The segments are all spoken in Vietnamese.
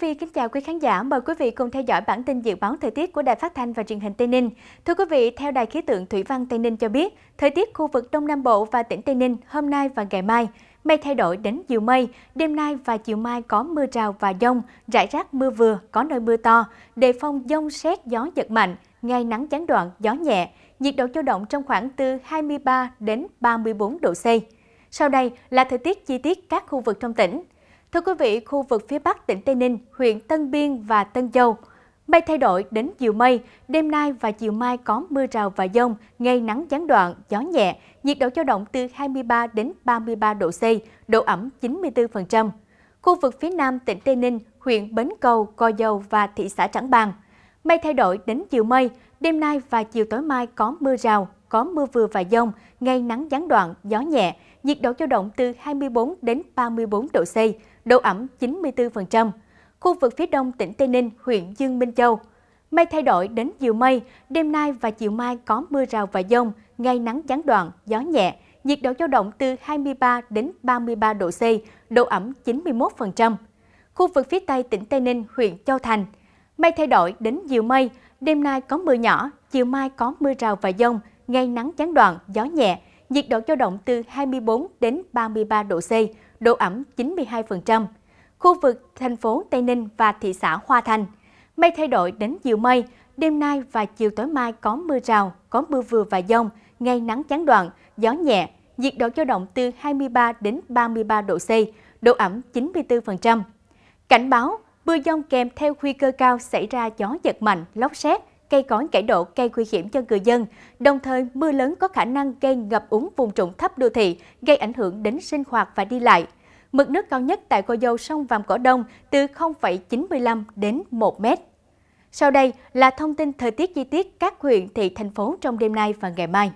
vị kính chào quý khán giả, mời quý vị cùng theo dõi bản tin dự báo thời tiết của Đài Phát thanh và Truyền hình Tây Ninh. Thưa quý vị, theo Đài khí tượng Thủy văn Tây Ninh cho biết, thời tiết khu vực Đông Nam Bộ và tỉnh Tây Ninh hôm nay và ngày mai mây thay đổi đến nhiều mây, đêm nay và chiều mai có mưa rào và dông, rải rác mưa vừa, có nơi mưa to, đề phòng dông xét gió giật mạnh, ngày nắng gián đoạn, gió nhẹ, nhiệt độ dao động trong khoảng từ 23 đến 34 độ C. Sau đây là thời tiết chi tiết các khu vực trong tỉnh. Thưa quý vị, khu vực phía Bắc tỉnh Tây Ninh, huyện Tân Biên và Tân Châu. Mây thay đổi đến chiều mây, đêm nay và chiều mai có mưa rào và dông, ngày nắng gián đoạn, gió nhẹ, nhiệt độ dao động từ 23 đến 33 độ C, độ ẩm 94%. Khu vực phía Nam tỉnh Tây Ninh, huyện Bến Cầu, co Dầu và thị xã Trảng Bàng. Mây thay đổi đến chiều mây, đêm nay và chiều tối mai có mưa rào, có mưa vừa và dông, ngày nắng gián đoạn, gió nhẹ, nhiệt độ dao động từ 24 đến 34 độ C, độ ẩm 94%. Khu vực phía đông tỉnh Tây Ninh, huyện Dương Minh Châu, mây thay đổi đến nhiều mây, đêm nay và chiều mai có mưa rào và dông, ngày nắng gián đoạn, gió nhẹ, nhiệt độ dao động từ 23 đến 33 độ C, độ ẩm 91%. Khu vực phía tây tỉnh Tây Ninh, huyện Châu Thành, mây thay đổi đến nhiều mây, đêm nay có mưa nhỏ, chiều mai có mưa rào và dông, ngày nắng gián đoạn, gió nhẹ, nhiệt độ dao động từ 24 đến 33 độ C, độ ẩm 92%. Khu vực thành phố Tây Ninh và thị xã Hoa Thành, mây thay đổi đến nhiều mây, đêm nay và chiều tối mai có mưa rào, có mưa vừa và dông, ngày nắng gián đoạn, gió nhẹ, nhiệt độ dao động từ 23 đến 33 độ C, độ ẩm 94%. Cảnh báo, mưa dông kèm theo nguy cơ cao xảy ra gió giật mạnh, lốc xét, cây cối cải độ, cây nguy hiểm cho người dân. Đồng thời, mưa lớn có khả năng gây ngập úng vùng trũng thấp đô thị, gây ảnh hưởng đến sinh hoạt và đi lại. Mực nước cao nhất tại Cô Dâu sông Vàm Cỏ Đông từ 0,95 đến 1 mét. Sau đây là thông tin thời tiết chi tiết các huyện, thị, thành phố trong đêm nay và ngày mai.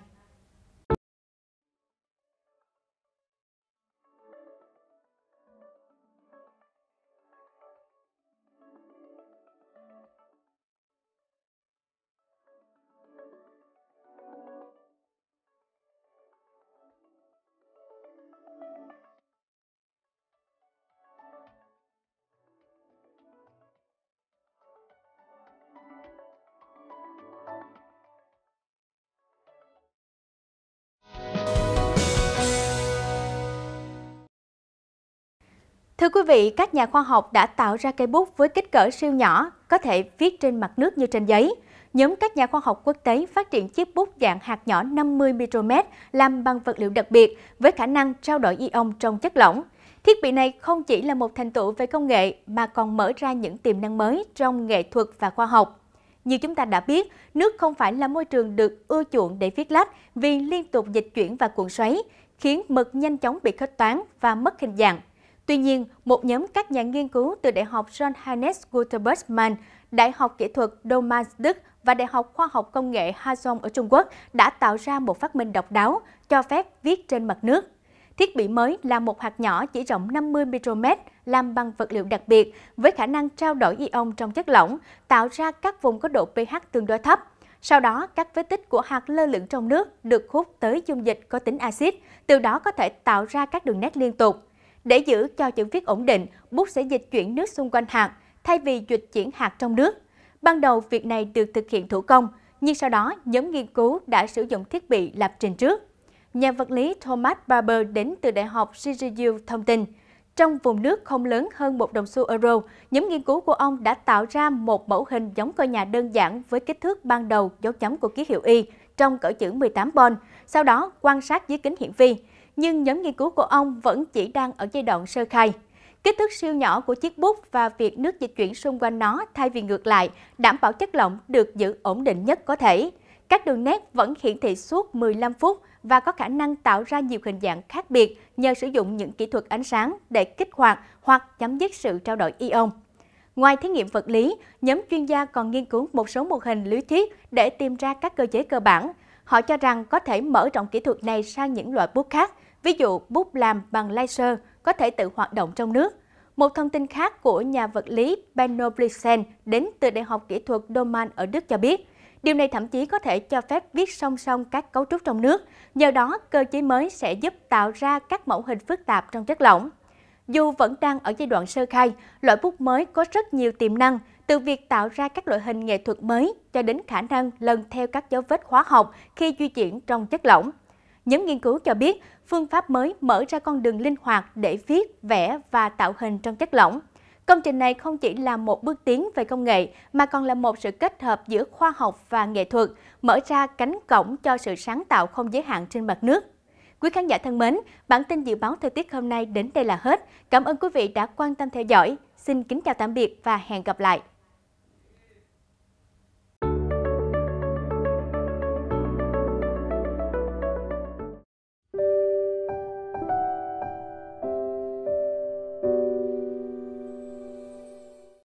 Thưa quý vị, các nhà khoa học đã tạo ra cây bút với kích cỡ siêu nhỏ, có thể viết trên mặt nước như trên giấy. Nhóm các nhà khoa học quốc tế phát triển chiếc bút dạng hạt nhỏ 50 micromet làm bằng vật liệu đặc biệt với khả năng trao đổi ion trong chất lỏng. Thiết bị này không chỉ là một thành tựu về công nghệ mà còn mở ra những tiềm năng mới trong nghệ thuật và khoa học. Như chúng ta đã biết, nước không phải là môi trường được ưa chuộng để viết lách vì liên tục dịch chuyển và cuộn xoáy, khiến mực nhanh chóng bị khuếch toán và mất hình dạng. Tuy nhiên, một nhóm các nhà nghiên cứu từ Đại học John Hannes Gutenbergmann, Đại học Kỹ thuật Domain Đức và Đại học Khoa học Công nghệ Hazong ở Trung Quốc đã tạo ra một phát minh độc đáo cho phép viết trên mặt nước. Thiết bị mới là một hạt nhỏ chỉ rộng 50 micromet làm bằng vật liệu đặc biệt với khả năng trao đổi ion trong chất lỏng, tạo ra các vùng có độ pH tương đối thấp. Sau đó, các vết tích của hạt lơ lửng trong nước được hút tới dung dịch có tính axit, từ đó có thể tạo ra các đường nét liên tục. Để giữ cho chữ viết ổn định, bút sẽ dịch chuyển nước xung quanh hạt, thay vì dịch chuyển hạt trong nước. Ban đầu, việc này được thực hiện thủ công, nhưng sau đó nhóm nghiên cứu đã sử dụng thiết bị lập trình trước. Nhà vật lý Thomas Barber đến từ Đại học Syracuse thông tin, trong vùng nước không lớn hơn một đồng xu euro, nhóm nghiên cứu của ông đã tạo ra một mẫu hình giống coi nhà đơn giản với kích thước ban đầu dấu chấm của ký hiệu Y trong cỡ chữ 18 bon, sau đó quan sát dưới kính hiển vi nhưng nhóm nghiên cứu của ông vẫn chỉ đang ở giai đoạn sơ khai. Kích thước siêu nhỏ của chiếc bút và việc nước dịch chuyển xung quanh nó thay vì ngược lại đảm bảo chất lỏng được giữ ổn định nhất có thể. Các đường nét vẫn hiển thị suốt 15 phút và có khả năng tạo ra nhiều hình dạng khác biệt nhờ sử dụng những kỹ thuật ánh sáng để kích hoạt hoặc chấm dứt sự trao đổi ion. Ngoài thí nghiệm vật lý, nhóm chuyên gia còn nghiên cứu một số mô hình lý thuyết để tìm ra các cơ chế cơ bản, Họ cho rằng có thể mở rộng kỹ thuật này sang những loại bút khác, ví dụ bút làm bằng laser có thể tự hoạt động trong nước. Một thông tin khác của nhà vật lý Benno Blisen đến từ Đại học Kỹ thuật Doman ở Đức cho biết, điều này thậm chí có thể cho phép viết song song các cấu trúc trong nước, nhờ đó cơ chế mới sẽ giúp tạo ra các mẫu hình phức tạp trong chất lỏng. Dù vẫn đang ở giai đoạn sơ khai, loại bút mới có rất nhiều tiềm năng từ việc tạo ra các loại hình nghệ thuật mới cho đến khả năng lần theo các dấu vết hóa học khi di chuyển trong chất lỏng. Nhóm nghiên cứu cho biết, phương pháp mới mở ra con đường linh hoạt để viết, vẽ và tạo hình trong chất lỏng. Công trình này không chỉ là một bước tiến về công nghệ mà còn là một sự kết hợp giữa khoa học và nghệ thuật, mở ra cánh cổng cho sự sáng tạo không giới hạn trên mặt nước. Quý khán giả thân mến, bản tin dự báo thời tiết hôm nay đến đây là hết. Cảm ơn quý vị đã quan tâm theo dõi. Xin kính chào tạm biệt và hẹn gặp lại.